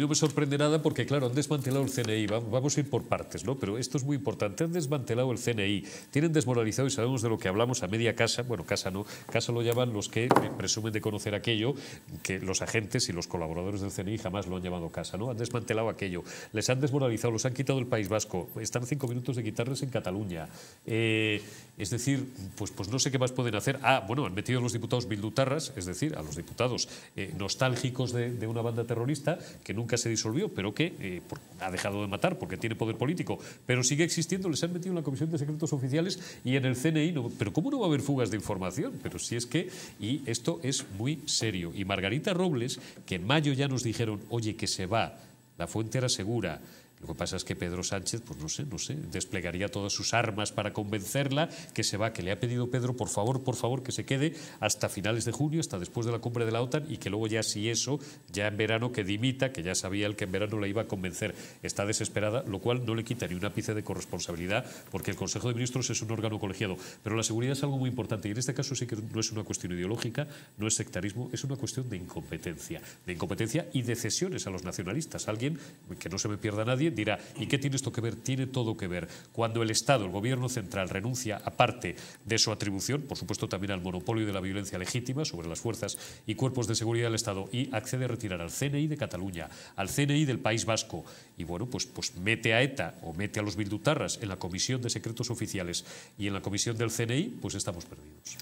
no me sorprende nada porque, claro, han desmantelado el CNI, vamos a ir por partes, ¿no? Pero esto es muy importante, han desmantelado el CNI, tienen desmoralizado, y sabemos de lo que hablamos, a media casa, bueno, casa no, casa lo llaman los que presumen de conocer aquello, que los agentes y los colaboradores del CNI jamás lo han llamado casa, ¿no? Han desmantelado aquello, les han desmoralizado, los han quitado el País Vasco, están cinco minutos de quitarles en Cataluña. Eh, es decir, pues, pues no sé qué más pueden hacer. Ah, bueno, han metido a los diputados bildutarras, es decir, a los diputados eh, nostálgicos de, una banda terrorista que nunca se disolvió, pero que eh, ha dejado de matar porque tiene poder político, pero sigue existiendo. Les han metido en la Comisión de Secretos Oficiales y en el CNI. pero ¿cómo no va a haber fugas de información? Pero si es que... Y esto es muy serio. Y Margarita Robles, que en mayo ya nos dijeron, oye, que se va, la fuente era segura, lo que pasa es que Pedro Sánchez, pues no sé, no sé, desplegaría todas sus armas para convencerla que se va, que le ha pedido Pedro, por favor, por favor, que se quede hasta finales de junio, hasta después de la cumbre de la OTAN y que luego ya si eso, ya en verano que dimita, que ya sabía el que en verano la iba a convencer. Está desesperada, lo cual no le quita ni un ápice de corresponsabilidad porque el Consejo de Ministros es un órgano colegiado. Pero la seguridad es algo muy importante y en este caso sí que no es una cuestión ideológica, no es sectarismo, es una cuestión de incompetencia. De incompetencia y de cesiones a los nacionalistas. Alguien, que no se me pierda nadie, dirá, ¿y qué tiene esto que ver? Tiene todo que ver. Cuando el Estado, el Gobierno central, renuncia a parte de su atribución, por supuesto también al monopolio de la violencia legítima sobre las fuerzas y cuerpos de seguridad del Estado, y accede a retirar al CNI de Cataluña, al CNI del País Vasco, y bueno, pues, pues mete a ETA o mete a los bildutarras en la Comisión de Secretos Oficiales y en la Comisión del CNI, pues estamos perdidos.